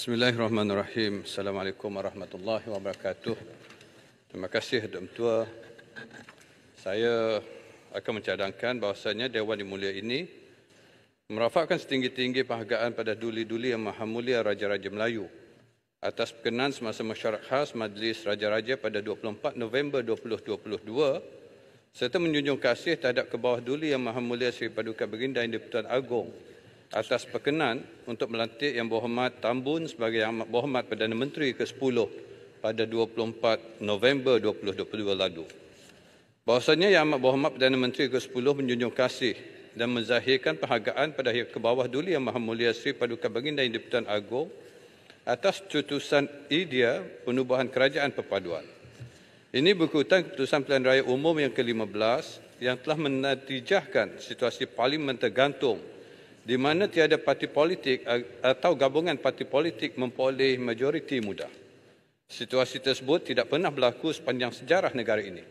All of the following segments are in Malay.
Bismillahirrahmanirrahim. Assalamualaikum warahmatullahi wabarakatuh. Terima kasih Dem Tua. Saya akan mencadangkan bahasanya Dewan yang mulia ini merafakkan setinggi-tinggi penghargaan pada duli-duli yang maha mulia Raja-Raja Melayu atas perkenan semasa masyarakat khas Majlis Raja-Raja pada 24 November 2022 serta menjunjung kasih terhadap kebawah duli yang maha mulia Seri Paduka Baginda yang di Agong atas perkenan untuk melantik Yang Berhormat Tambun sebagai Yang Berhormat Perdana Menteri ke-10 pada 24 November 2022 lalu. Bahasanya Yang Amat Berhormat Perdana Menteri ke-10 menjunjung kasih dan menzahirkan penghargaan pada ke kebawah duli Yang Maha Mulia Sri Paduka Baginda Yang Diputan Agong atas cutusan idea penubuhan kerajaan perpaduan. Ini berkaitan keputusan pilihan raya umum yang ke-15 yang telah menatijahkan situasi parlimen tergantung di mana tiada parti politik atau gabungan parti politik memperoleh majoriti muda. Situasi tersebut tidak pernah berlaku sepanjang sejarah negara ini.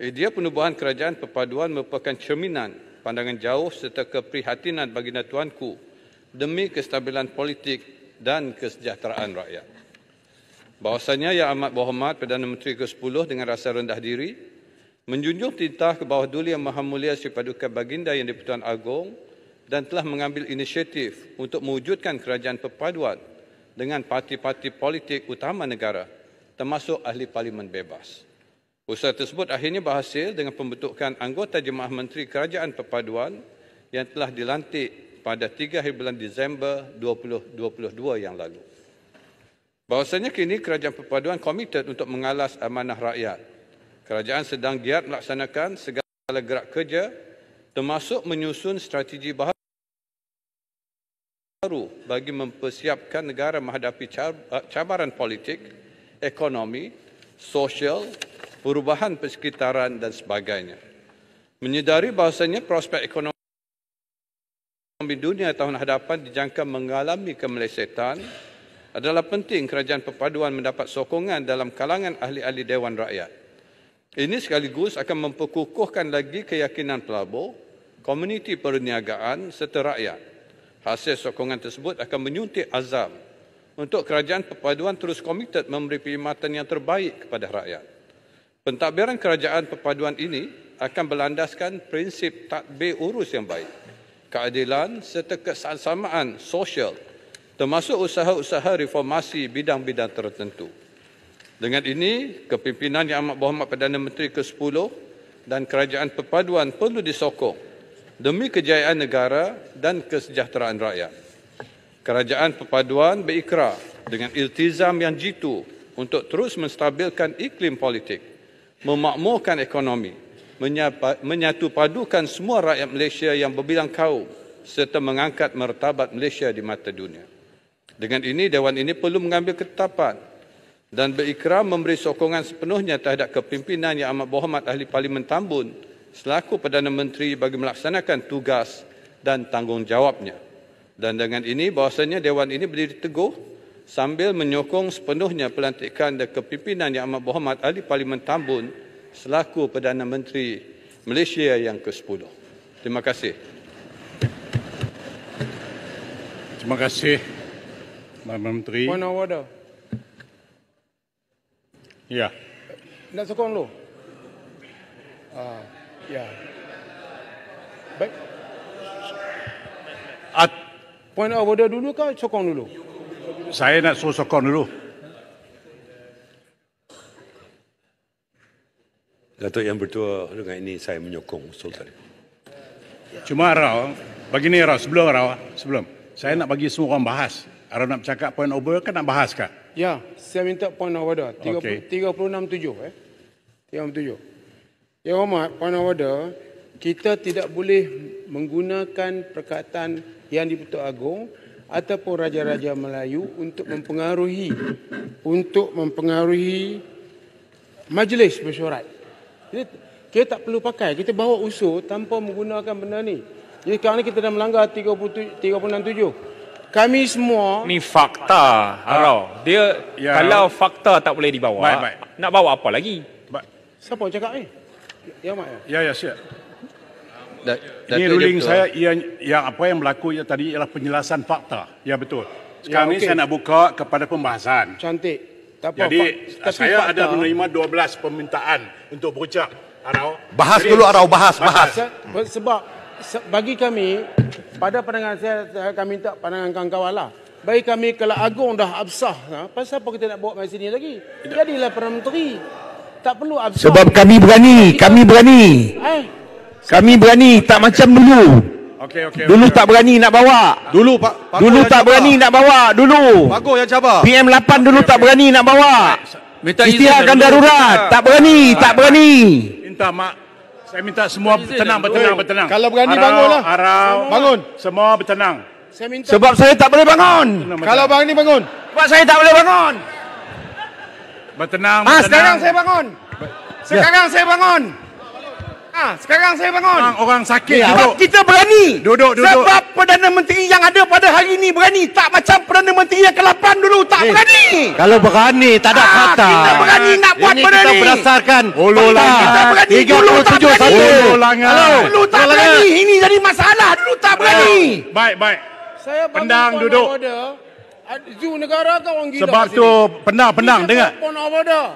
Eh, Idea penubuhan kerajaan perpaduan merupakan cerminan pandangan jauh serta keprihatinan bagi natuanku demi kestabilan politik dan kesejahteraan rakyat. Bahasanya yang amat berhormat Perdana Menteri ke-10 dengan rasa rendah diri menjunjung titah ke bawah duli yang maha mulia Sri Paduka Baginda yang di-Pertuan Agong dan telah mengambil inisiatif untuk mewujudkan kerajaan perpaduan dengan parti-parti politik utama negara termasuk ahli parlimen bebas. Usaha tersebut akhirnya berhasil dengan pembentukan anggota jemaah menteri kerajaan perpaduan yang telah dilantik pada 3 hari bulan Disember 2022 yang lalu. Bahasanya kini kerajaan perpaduan komited untuk mengalas amanah rakyat. Kerajaan sedang giat melaksanakan segala gerak kerja termasuk menyusun strategi bahasa baru bagi mempersiapkan negara menghadapi eh, cabaran politik, ekonomi, sosial, perubahan persekitaran dan sebagainya. Menyedari bahasanya prospek ekonomi dunia tahun hadapan dijangka mengalami kemelesetan adalah penting kerajaan perpaduan mendapat sokongan dalam kalangan ahli-ahli Dewan Rakyat. Ini sekaligus akan memperkukuhkan lagi keyakinan pelabur, komuniti perniagaan serta rakyat. Hasil sokongan tersebut akan menyuntik azam untuk kerajaan perpaduan terus komited memberi perkhidmatan yang terbaik kepada rakyat. Pentadbiran kerajaan perpaduan ini akan berlandaskan prinsip tadbir urus yang baik, keadilan serta kesamaan sosial termasuk usaha-usaha reformasi bidang-bidang tertentu. Dengan ini, kepimpinan yang amat berhormat Perdana Menteri ke-10 dan kerajaan perpaduan perlu disokong demi kejayaan negara dan kesejahteraan rakyat. Kerajaan perpaduan berikrar dengan iltizam yang jitu untuk terus menstabilkan iklim politik, memakmurkan ekonomi, menyatu padukan semua rakyat Malaysia yang berbilang kaum serta mengangkat mertabat Malaysia di mata dunia. Dengan ini, Dewan ini perlu mengambil ketetapan dan berikrar memberi sokongan sepenuhnya terhadap kepimpinan Yang Amat Berhormat Ahli Parlimen Tambun selaku Perdana Menteri bagi melaksanakan tugas dan tanggungjawabnya. Dan dengan ini bahasanya Dewan ini berdiri teguh sambil menyokong sepenuhnya pelantikan dan kepimpinan Yang Amat Berhormat Ahli Parlimen Tambun selaku Perdana Menteri Malaysia yang ke-10. Terima kasih. Terima kasih, Perdana Menteri. Puan Awada. Ya. Nak sokong lo? Ah. Uh. Ya. Baik. At point of order dulu ke sokong dulu? Saya nak suruh sokong dulu. Datuk Yang Bertua dengan ini saya menyokong Sultan. Cuma Rao, bagi ni Rao, sebelum Rao, sebelum. Saya nak bagi semua orang bahas. Rao nak cakap point of order kan nak bahas kah? Ya, saya minta point of order. 30, okay. 367 eh. 367. Ya Omar, Puan Awada, kita tidak boleh menggunakan perkataan yang diputuk agung ataupun Raja-Raja Melayu untuk mempengaruhi untuk mempengaruhi majlis bersyarat. Jadi, kita tak perlu pakai. Kita bawa usul tanpa menggunakan benda ni. Jadi sekarang ni kita dah melanggar 37, 367. Kami semua... Ni fakta, Harau. Ah. Dia, ya. kalau fakta tak boleh dibawa, baik, baik. nak bawa apa lagi? Baik. Siapa cakap ni? Eh? Ya, Mak. Ya, ya, siap. Da- ini ruling saya ia, yang apa yang berlaku ya tadi ialah penjelasan fakta. Ya betul. Ya, Sekarang ya, okay. saya nak buka kepada pembahasan. Cantik. Tak Jadi fa- saya fakta. ada menerima 12 permintaan untuk bercakap. Arau. Bahas Jadi, dulu Arau, bahas, bahas. bahas. Sebab bagi kami, pada pandangan saya, saya kami minta pandangan kawan-kawan lah. Bagi kami kalau Agong dah absah, ha, pasal apa kita nak bawa mai sini lagi? Jadilah Perdana Menteri tak perlu absorb. Sebab kami berani, kami berani. Eh? Kami berani tak macam dulu. Okey okey. Dulu tak berani nak bawa. Dulu Pak Dulu tak berani nak bawa dulu. Bagus yang cabar. PM8 dulu tak berani nak bawa. Minta izin darurat. Tak berani, tak berani. Minta mak saya minta semua bertenang, bertenang, bertenang. Kalau berani bangunlah. Harau. Bangun. Semua bertenang. Saya minta Sebab saya tak boleh bangun. Kalau berani bangun. Sebab saya tak boleh bangun bertenang. Ah, sekarang saya bangun. Ya. Sekarang ya. saya bangun. Ah, sekarang saya bangun. Orang, orang sakit ya, duduk. Kita berani. Duduk, duduk. Sebab Perdana Menteri yang ada pada hari ini berani. Tak macam Perdana Menteri yang ke-8 dulu. Tak hey, eh, berani. Kalau berani, tak ada ah, kata. Kita berani nak buat ini berani. Ini kita berdasarkan. Oloh lah. Kita berani. Dulu tak berani. Dulu tak berani. Ini jadi masalah. Dulu tak berani. Baik, baik. Saya Pendang duduk. Order. Zoo negara kan orang gila Sebab tu penang-penang dengar. Pun apa dah?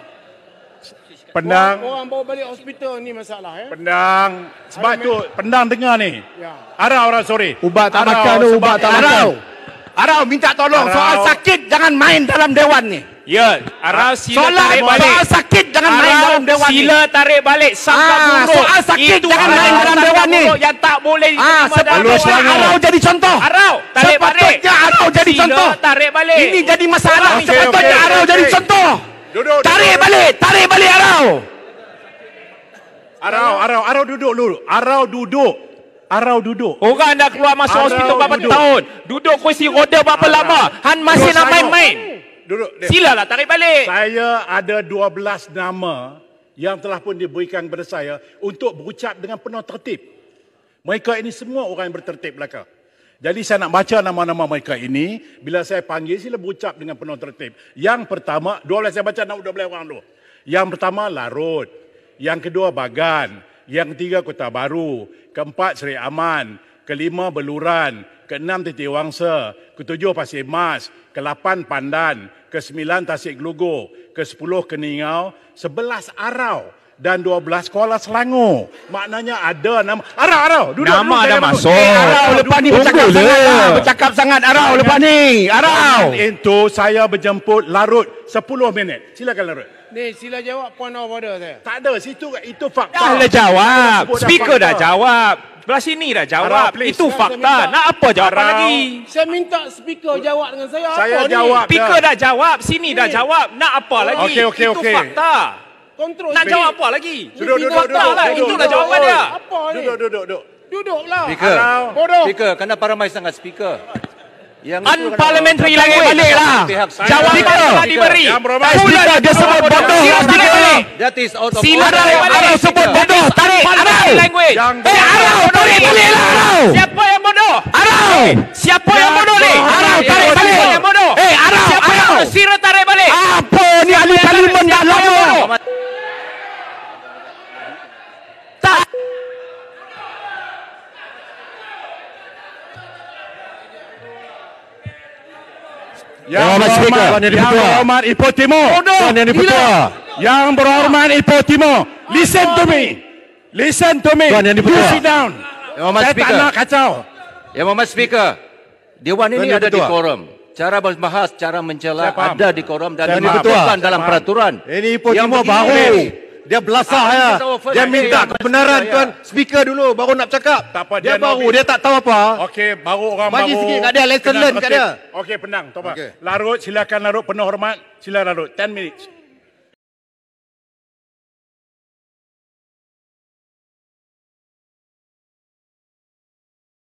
Pendang. Orang, bawa balik hospital ni masalah ya. Eh. Pendang. Sebab tu pendang dengar ni. Ya. Arah orang sorry. Ubat tak makan tu, ubat tak makan. Arau minta tolong Arau. soal sakit jangan main dalam dewan ni. Ya, Arau ah, sila soal, tarik balik. Soal sakit jangan Arau, main dalam dewan sila ni. Sila tarik balik Ah, buruk. Soal sakit Itu jangan Arau. main dalam dewan ni. Yang tak boleh ah, sepatutnya Arau jadi contoh. Arau tarik sepatutnya balik. Arau jadi sila contoh. tarik balik. Ini jadi masalah. Okay, sepatutnya okay, Arau okay. jadi contoh. Duduk, tarik duduk. balik, tarik balik Arau. Arau, Arau, Arau duduk dulu. Arau duduk. Arau duduk. Orang dah keluar masuk Arau hospital berapa duduk. tahun. Duduk kursi roda berapa Arau. lama. Han masih nak main-main. Duduk. Sila lah tarik balik. Saya ada 12 nama yang telah pun diberikan kepada saya untuk berucap dengan penuh tertib. Mereka ini semua orang yang bertertib belaka. Jadi saya nak baca nama-nama mereka ini. Bila saya panggil, sila berucap dengan penuh tertib. Yang pertama, 12 saya baca nama 12 orang dulu. Yang pertama, Larut. Yang kedua, Bagan yang ketiga Kota Baru, keempat Seri Aman, kelima Beluran, keenam Titi Wangsa, ketujuh Pasir Mas, kelapan Pandan, kesembilan Tasik Glugo, sepuluh Keningau, sebelas Arau dan dua belas Kuala Selangor. Maknanya ada nama Arau Arau. Duduk, nama dah masuk. Eh, Arau lepas ni bercakap sangat, bercakap sangat Arau lepas ni. Arau. Itu saya berjemput larut sepuluh minit. Silakan larut. Ni sila jawab point of order saya? Tak ada situ itu fakta. Dah lah jawab. Dah Speaker fakta. dah jawab. Belah sini dah jawab. Harap, itu saya fakta. minta, Nak apa jawab harap. lagi? Saya minta speaker jawab dengan saya. Saya apa jawab. Speaker dah jawab. Sini dah jawab. Nak apa oh. lagi? Okay, okay, itu okay. fakta. Kontrol Nak jawab apa lagi? Duduk, duduk, duduk. Fakta lah. Itu dah jawapan dia. Apa ni? Duduk, duduk, duduk. Duduklah. Speaker. Bodoh. Speaker, kena paramai sangat speaker. Yang Unparliamentary lagi balik lah. Jawab dia diberi. Jika dia sebut bodoh, sila balik. Sila balik. Ada sebut bodoh, tarik. Arau. Eh, Arau, tarik balik lah. Arau. Siapa yang bodoh? Arau. Siapa yang bodoh ni? Arau, tarik balik. Eh, Arau, Arau. Siapa yang bodoh? Eh, sila tarik balik. Apa? Yang berhormat Speaker, Tuan Yang Dipertua. Yang berhormat Ipoh Timur, Yang Dipertua. Hila. Yang berhormat Ipoh Timur, listen to me. Listen to me. Tuan Yang You sit down. Yang Saya Speaker. tak nak kacau. Yang berhormat Speaker, Dewan ini ada di forum. Cara berbahas, cara mencela ada di forum dan dimaklumkan dalam peraturan. Ini Ipoh Timur baru dia belasah ah, ya. Dia minta kebenaran saya. tuan speaker dulu baru nak cakap. apa, dia, dia baru dia tak tahu apa. Okey, baru orang Bagi baru. Bagi sikit kat lesson learn kat dia. Okey, penang, tak Okay. Larut silakan larut penuh hormat, sila larut 10 minutes.